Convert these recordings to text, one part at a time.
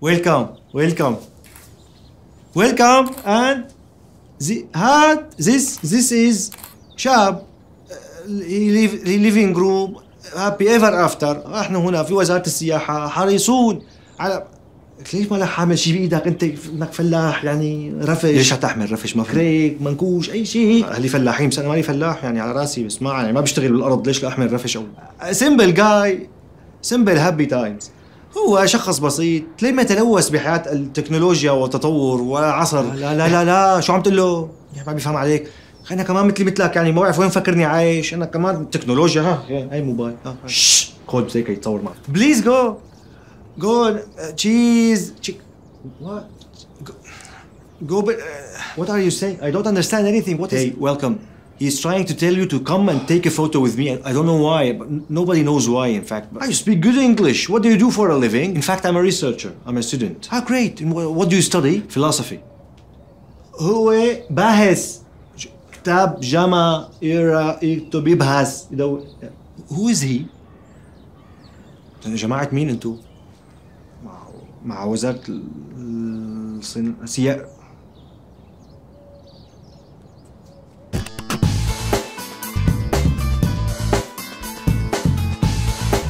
ويلكم ويلكم ويلكم اند هات ذيس ذيس از is شاب ليفينج جروب هابي ايفر افتر احنا هنا في وزاره السياحه حريصون على ليش ما حامل شيء بايدك انت انك فلاح يعني رفش ليش حتحمل رفش ما كريك منكوش اي شيء هلي فلاحين بس انا ماني فلاح يعني على راسي بس ما يعني ما بشتغل بالارض ليش لا احمل رفش او سمبل جاي سمبل هابي تايمز هو شخص بسيط لم يتلوث بحياة التكنولوجيا والتطور والعصر لا لا لا لا شو عم تقول له؟ ما بيفهم عليك انا كمان مثلي مثلك يعني ما بعرف وين فكرني عايش انا كمان تكنولوجيا ها هي موبايل ها شش خود زيك يتصور معك بليز جو جو تشيز وات جو وات ار يو سي اي دونت اندرستاند اني ثينج وات از ويلكم He's trying to tell you to come and take a photo with me. I don't know why, but nobody knows why, in fact. I speak good English. What do you do for a living? In fact, I'm a researcher. I'm a student. Ah, great. What do you study? Philosophy. هو باحث كتاب جمع يقرا يكتب يبحث Who is he? جماعة مين انتو؟ مع وزارة الصين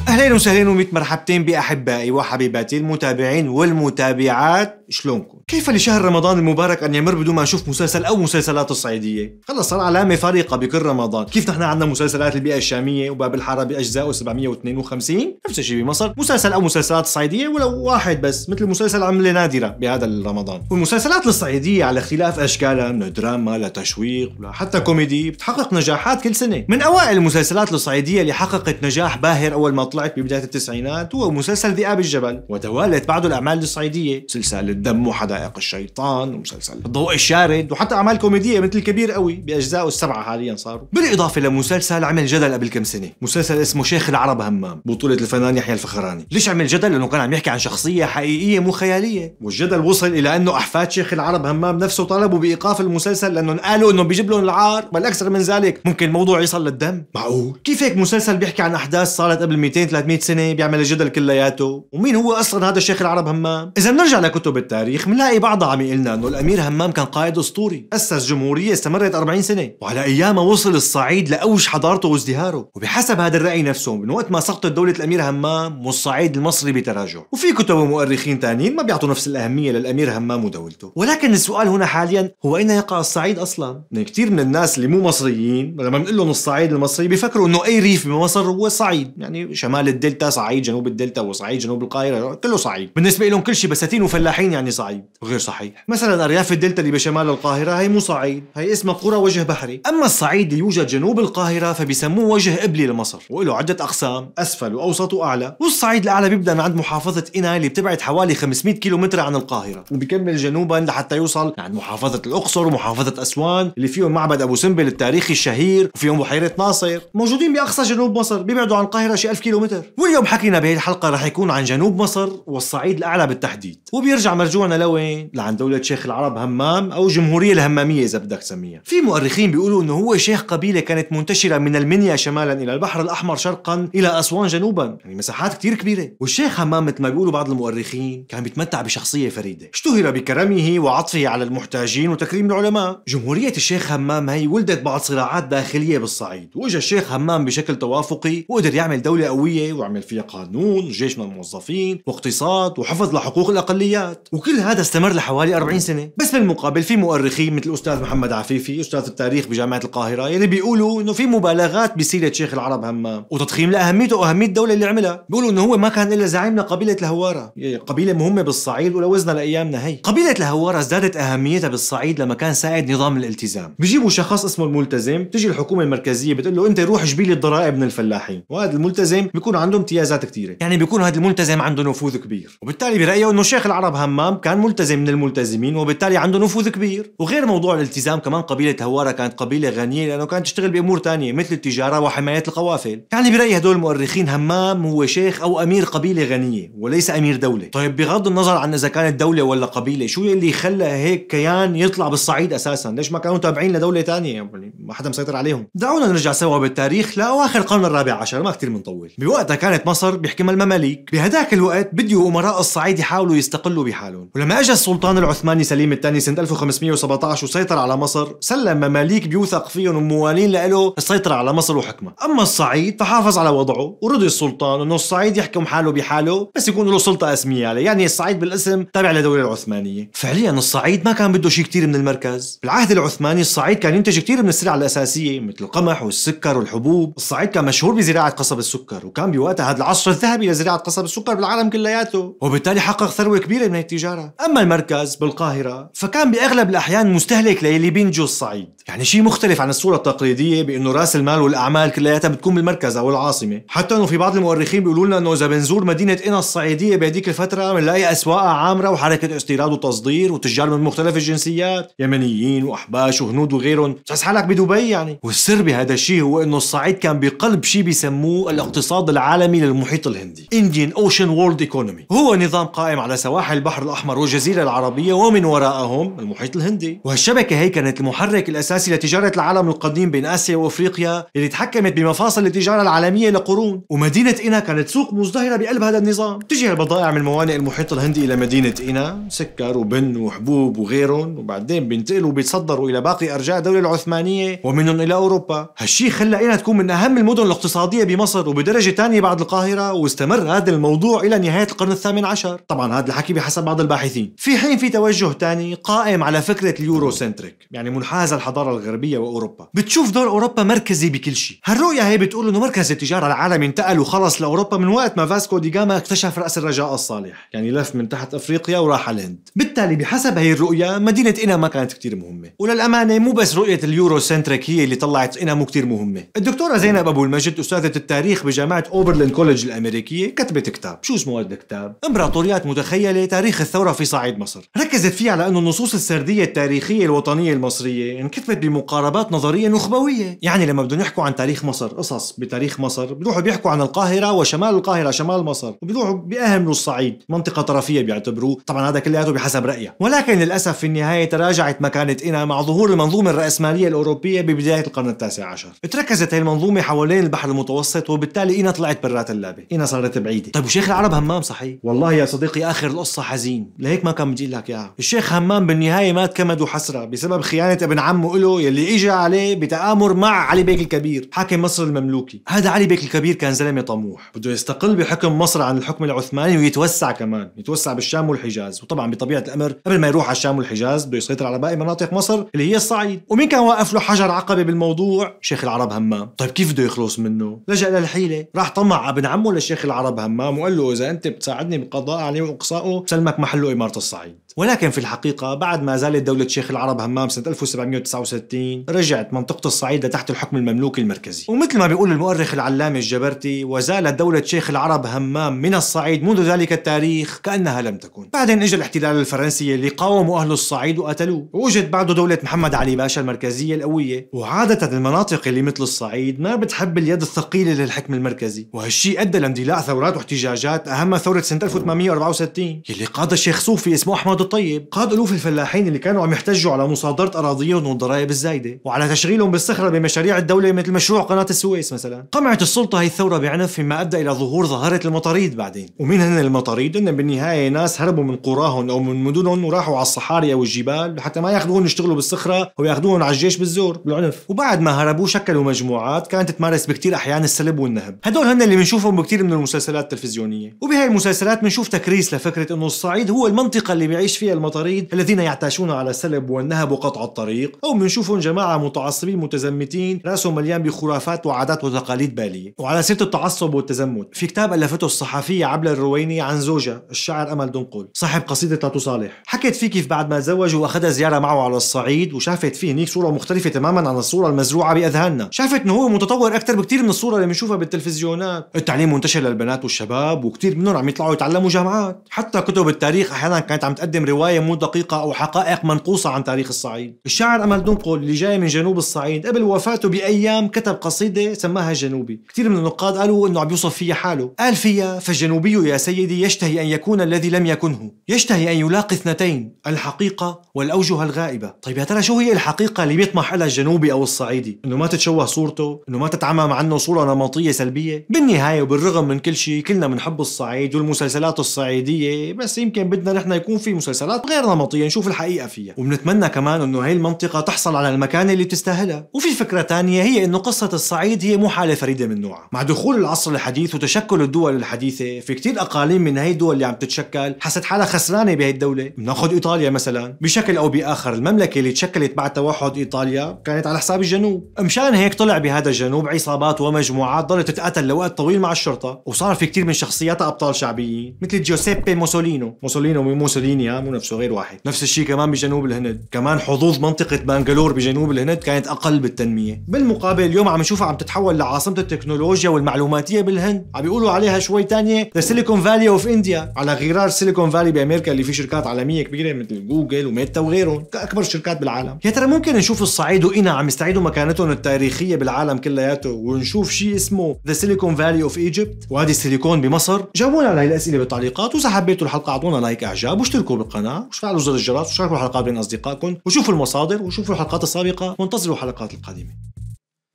اهلين وسهلين وميت مرحبتين باحبائي وحبيباتي المتابعين والمتابعات شلونكم كيف لشهر رمضان المبارك أن يمر بدون ما نشوف مسلسل أو مسلسلات الصعيدية خلص صار علامة فارقة بكل رمضان كيف نحن عندنا مسلسلات البيئة الشامية وباب الحارة بأجزائه 752 نفس الشيء بمصر مسلسل أو مسلسلات صعيدية ولو واحد بس مثل مسلسل عملة نادرة بهذا رمضان والمسلسلات الصعيدية على اختلاف أشكالها من دراما لتشويق لحتى كوميدي بتحقق نجاحات كل سنة من أوائل المسلسلات الصعيدية اللي حققت نجاح باهر أول ما طلعت ببداية التسعينات هو مسلسل ذئاب الجبل وتوالت بعده الأعمال الصعيدية سلسال الدم وحدائق الشيطان ومسلسل الضوء الشارد وحتى اعمال كوميديه مثل كبير قوي باجزائه السبعه حاليا صاروا بالاضافه لمسلسل عمل جدل قبل كم سنه مسلسل اسمه شيخ العرب همام بطوله الفنان يحيى الفخراني ليش عمل جدل لانه كان عم يحكي عن شخصيه حقيقيه مو خياليه والجدل وصل الى انه احفاد شيخ العرب همام نفسه طلبوا بايقاف المسلسل لانهم قالوا انه بيجيب لهم العار بل اكثر من ذلك ممكن الموضوع يصل للدم معقول كيف هيك مسلسل بيحكي عن احداث صارت قبل 200 300 سنه بيعمل الجدل كلياته ومين هو اصلا هذا الشيخ العرب همام اذا بنرجع لكتب بالتاريخ بنلاقي بعضها عم يقول لنا انه الامير همام كان قائد اسطوري، اسس جمهوريه استمرت 40 سنه، وعلى ايامها وصل الصعيد لاوج حضارته وازدهاره، وبحسب هذا الراي نفسه من وقت ما سقطت دوله الامير همام والصعيد المصري بتراجع، وفي كتب ومؤرخين ثانيين ما بيعطوا نفس الاهميه للامير همام ودولته، ولكن السؤال هنا حاليا هو اين يقع الصعيد اصلا؟ من يعني كثير من الناس اللي مو مصريين لما بنقول لهم الصعيد المصري بيفكروا انه اي ريف بمصر هو صعيد، يعني شمال الدلتا صعيد، جنوب الدلتا وصعيد جنوب القاهره، كله صعيد، بالنسبه لهم كل شيء بساتين وفلاحين يعني. يعني صعيد غير صحيح مثلا أرياف الدلتا اللي بشمال القاهرة هي مو صعيد هي اسمها قرى وجه بحري أما الصعيد اللي يوجد جنوب القاهرة فبيسموه وجه إبلي لمصر وله عدة أقسام أسفل وأوسط وأعلى والصعيد الأعلى بيبدأ من عند محافظة إناي اللي بتبعد حوالي 500 كيلومتر عن القاهرة وبيكمل جنوبا لحتى يوصل عند محافظة الأقصر ومحافظة أسوان اللي فيهم معبد أبو سمبل التاريخي الشهير وفيهم بحيرة ناصر موجودين بأقصى جنوب مصر بيبعدوا عن القاهرة شي 1000 كيلومتر واليوم حكينا بهي الحلقة رح يكون عن جنوب مصر والصعيد الأعلى بالتحديد وبيرجع رجوعنا لوين؟ لعن دولة شيخ العرب همام أو جمهورية الهمامية إذا بدك تسميها. في مؤرخين بيقولوا إنه هو شيخ قبيلة كانت منتشرة من المنيا شمالا إلى البحر الأحمر شرقا إلى أسوان جنوبا، يعني مساحات كتير كبيرة. والشيخ همام مثل ما بيقولوا بعض المؤرخين كان بيتمتع بشخصية فريدة، اشتهر بكرمه وعطفه على المحتاجين وتكريم العلماء. جمهورية الشيخ همام هي ولدت بعد صراعات داخلية بالصعيد، وإجا الشيخ همام بشكل توافقي وقدر يعمل دولة قوية وعمل فيها قانون، وجيش من الموظفين، واقتصاد، وحفظ لحقوق الأقليات، وكل هذا استمر لحوالي 40 سنه بس بالمقابل في مؤرخين مثل الاستاذ محمد عفيفي استاذ التاريخ بجامعه القاهره يلي بيقولوا انه في مبالغات بسيره شيخ العرب همام وتضخيم لاهميته واهميه الدوله اللي عملها بيقولوا انه هو ما كان الا زعيم لقبيله الهواره يعني قبيله مهمه بالصعيد ولوزنا لايامنا هي قبيله الهواره ازدادت اهميتها بالصعيد لما كان ساعد نظام الالتزام بيجيبوا شخص اسمه الملتزم تجي الحكومه المركزيه بتقول له انت روح جبيل الضرائب من الفلاحين وهذا الملتزم بيكون عنده امتيازات كثيره يعني بيكون هذا الملتزم عنده نفوذ كبير وبالتالي برايه انه شيخ العرب همام الحمام كان ملتزم من الملتزمين وبالتالي عنده نفوذ كبير وغير موضوع الالتزام كمان قبيلة هوارة كانت قبيلة غنية لأنه كانت تشتغل بأمور تانية مثل التجارة وحماية القوافل كان برأي هدول المؤرخين همام هو شيخ أو أمير قبيلة غنية وليس أمير دولة طيب بغض النظر عن إذا كانت دولة ولا قبيلة شو اللي خلى هيك كيان يطلع بالصعيد أساسا ليش ما كانوا تابعين لدولة تانية يعني ما حدا مسيطر عليهم دعونا نرجع سوا بالتاريخ لأواخر القرن الرابع عشر ما كتير منطول بوقتها كانت مصر بحكم المماليك بهداك الوقت بديوا أمراء الصعيد يحاولوا يستقلوا بحال حالهم ولما اجى السلطان العثماني سليم الثاني سنه 1517 وسيطر على مصر سلم مماليك بيوثق فيهم وموالين له السيطره على مصر وحكمها اما الصعيد فحافظ على وضعه ورضي السلطان انه الصعيد يحكم حاله بحاله بس يكون له سلطه اسميه عليه يعني الصعيد بالاسم تابع للدوله العثمانيه فعليا الصعيد ما كان بده شيء كثير من المركز بالعهد العثماني الصعيد كان ينتج كثير من السلع الاساسيه مثل القمح والسكر والحبوب الصعيد كان مشهور بزراعه قصب السكر وكان بوقتها هذا العصر الذهبي لزراعه قصب السكر بالعالم كلياته وبالتالي حقق ثروه كبيره من هي التجارة أما المركز بالقاهرة فكان بأغلب الأحيان مستهلك للي بينجو الصعيد يعني شيء مختلف عن الصورة التقليدية بأنه رأس المال والأعمال كلياتها بتكون بالمركز أو العاصمة حتى أنه في بعض المؤرخين بيقولوا لنا أنه إذا بنزور مدينة إنا الصعيدية بهديك الفترة بنلاقي أسواقها عامرة وحركة استيراد وتصدير وتجار من مختلف الجنسيات يمنيين وأحباش وهنود وغيرهم بتحس حالك بدبي يعني والسر بهذا الشيء هو أنه الصعيد كان بقلب شيء بيسموه الاقتصاد العالمي للمحيط الهندي Indian Ocean World Economy هو نظام قائم على سواحل البحر الأحمر والجزيرة العربية ومن وراءهم المحيط الهندي وهالشبكة هي كانت المحرك الأساسي لتجارة العالم القديم بين آسيا وأفريقيا اللي تحكمت بمفاصل التجارة العالمية لقرون ومدينة إنا كانت سوق مزدهرة بقلب هذا النظام تجي البضائع من موانئ المحيط الهندي إلى مدينة إنا سكر وبن وحبوب وغيرهم وبعدين بينتقلوا وبيتصدروا إلى باقي أرجاء الدولة العثمانية ومنهم إلى أوروبا هالشي خلى إنا تكون من أهم المدن الاقتصادية بمصر وبدرجة ثانية بعد القاهرة واستمر هذا الموضوع إلى نهاية القرن الثامن عشر طبعا هذا الحكي بحسب بعض بعض الباحثين في حين في توجه تاني قائم على فكرة اليورو سنتريك يعني منحاز الحضارة الغربية وأوروبا بتشوف دور أوروبا مركزي بكل شيء هالرؤية هي بتقول إنه مركز التجارة العالمي انتقل وخلص لأوروبا من وقت ما فاسكو دي جاما اكتشف رأس الرجاء الصالح يعني لف من تحت أفريقيا وراح على الهند بالتالي بحسب هي الرؤية مدينة إنا ما كانت كتير مهمة وللأمانة مو بس رؤية اليورو سنتريك هي اللي طلعت إنا مو كتير مهمة الدكتورة زينب أبو المجد أستاذة التاريخ بجامعة أوبرلين كولج الأمريكية كتبت كتاب شو اسمه الكتاب؟ إمبراطوريات متخيلة تاريخ الثورة في صعيد مصر ركزت فيه على أن النصوص السردية التاريخية الوطنية المصرية انكتبت بمقاربات نظرية نخبوية يعني لما بدهم يحكوا عن تاريخ مصر قصص بتاريخ مصر بيروحوا بيحكوا عن القاهرة وشمال القاهرة شمال مصر وبيروحوا بيأهملوا الصعيد منطقة طرفية بيعتبروه طبعا هذا كلياته بحسب رأيه ولكن للأسف في النهاية تراجعت مكانة إنا مع ظهور المنظومة الرأسمالية الأوروبية ببداية القرن التاسع عشر تركزت هي المنظومة حوالين البحر المتوسط وبالتالي إنا طلعت برات اللعبة إنا صارت بعيدة طيب وشيخ العرب همام صحيح والله يا صديقي آخر القصة حزين مين لهيك ما كان بدي لك اياها الشيخ همام بالنهايه مات كمد وحسره بسبب خيانه ابن عمه له يلي اجى عليه بتآمر مع علي بيك الكبير حاكم مصر المملوكي هذا علي بيك الكبير كان زلمه طموح بده يستقل بحكم مصر عن الحكم العثماني ويتوسع كمان يتوسع بالشام والحجاز وطبعا بطبيعه الامر قبل ما يروح على الشام والحجاز بده يسيطر على باقي مناطق مصر اللي هي الصعيد ومين كان واقف له حجر عقبه بالموضوع شيخ العرب همام طيب كيف بده يخلص منه لجأ للحيله راح طمع ابن عمه للشيخ العرب همام وقال له اذا انت بتساعدني بالقضاء عليه واقصائه بسلمك محله إمارة الصعيد ولكن في الحقيقة بعد ما زالت دولة شيخ العرب همام سنة 1769 رجعت منطقة الصعيد لتحت الحكم المملوكي المركزي ومثل ما بيقول المؤرخ العلامة الجبرتي وزالت دولة شيخ العرب همام من الصعيد منذ ذلك التاريخ كأنها لم تكن بعدين اجى الاحتلال الفرنسي اللي قاوموا أهل الصعيد وقتلوه ووجد بعده دولة محمد علي باشا المركزية القوية وعادة المناطق اللي مثل الصعيد ما بتحب اليد الثقيلة للحكم المركزي وهالشيء أدى لاندلاع ثورات واحتجاجات أهمها ثورة سنة 1864 اللي قادها شيخ صوفي اسمه أحمد طيب قاد ألوف الفلاحين اللي كانوا عم يحتجوا على مصادرة أراضيهم والضرائب الزايدة وعلى تشغيلهم بالصخرة بمشاريع الدولة مثل مشروع قناة السويس مثلا قمعت السلطة هي الثورة بعنف فيما أدى إلى ظهور ظاهرة المطاريد بعدين ومين هن المطاريد؟ هن بالنهاية ناس هربوا من قراهم أو من مدنهم وراحوا على الصحاري أو الجبال لحتى ما ياخذوهم يشتغلوا بالصخرة أو ياخذوهم على الجيش بالزور بالعنف وبعد ما هربوا شكلوا مجموعات كانت تمارس بكثير أحيان السلب والنهب هدول هن اللي بنشوفهم بكثير من المسلسلات التلفزيونية وبهي المسلسلات بنشوف تكريس لفكرة إنه الصعيد هو المنطقة اللي بيعيش فيها المطاريد الذين يعتاشون على السلب والنهب وقطع الطريق أو بنشوفهم جماعة متعصبين متزمتين راسهم مليان بخرافات وعادات وتقاليد بالية وعلى سيرة التعصب والتزمت في كتاب ألفته الصحفية عبلة الرويني عن زوجها الشاعر أمل دنقل صاحب قصيدة لا تصالح حكت فيه كيف بعد ما تزوج وأخذها زيارة معه على الصعيد وشافت فيه هنيك صورة مختلفة تماما عن الصورة المزروعة بأذهاننا شافت إنه هو متطور أكثر بكثير من الصورة اللي بنشوفها بالتلفزيونات التعليم منتشر للبنات والشباب وكثير منهم عم يطلعوا يتعلموا جامعات حتى كتب التاريخ أحيانا كانت عم تقدم يقدم رواية مو دقيقة أو حقائق منقوصة عن تاريخ الصعيد الشاعر أمل دنقل اللي جاي من جنوب الصعيد قبل وفاته بأيام كتب قصيدة سماها جنوبي كثير من النقاد قالوا أنه عم يوصف فيها حاله قال فيها فالجنوبي يا سيدي يشتهي أن يكون الذي لم يكنه يشتهي أن يلاقي اثنتين الحقيقة والأوجه الغائبة طيب يا ترى شو هي الحقيقة اللي بيطمح لها الجنوبي أو الصعيدي أنه ما تتشوه صورته أنه ما تتعمم عنه صورة نمطية سلبية بالنهاية وبالرغم من كل شيء كلنا بنحب الصعيد والمسلسلات الصعيدية بس يمكن بدنا نحن يكون في مسلسلات غير نمطيه نشوف الحقيقه فيها وبنتمنى كمان انه هي المنطقه تحصل على المكانه اللي بتستاهلها وفي فكره ثانيه هي انه قصه الصعيد هي مو حاله فريده من نوعها مع دخول العصر الحديث وتشكل الدول الحديثه في كتير اقاليم من هي الدول اللي عم تتشكل حست حالها خسرانه بهي الدوله بناخذ ايطاليا مثلا بشكل او باخر المملكه اللي تشكلت بعد توحد ايطاليا كانت على حساب الجنوب مشان هيك طلع بهذا الجنوب عصابات ومجموعات ضلت تتقاتل لوقت طويل مع الشرطه وصار في كتير من شخصياتها ابطال شعبيين مثل جوزيبي موسولينو موسولينو مو موسوليني آه. العام ونفسه غير واحد نفس الشيء كمان بجنوب الهند كمان حظوظ منطقة بنغلور بجنوب الهند كانت أقل بالتنمية بالمقابل اليوم عم نشوفها عم تتحول لعاصمة التكنولوجيا والمعلوماتية بالهند عم بيقولوا عليها شوي تانية ذا سيليكون فالي اوف انديا على غرار سيليكون فالي بامريكا اللي فيه شركات عالمية كبيرة مثل جوجل وميتا وغيرهم كأكبر شركات بالعالم يا ترى ممكن نشوف الصعيد وإنا عم يستعيدوا مكانتهم التاريخية بالعالم كلياته ونشوف شيء اسمه ذا سيليكون فالي اوف ايجيبت وادي السيليكون بمصر جاوبونا على هاي الأسئلة بالتعليقات وإذا حبيتوا الحلقة أعطونا لايك إعجاب واشتركوا القناة وفعلوا زر الجرس وشاركوا الحلقات بين أصدقائكم وشوفوا المصادر وشوفوا الحلقات السابقة وانتظروا الحلقات القادمة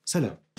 سلام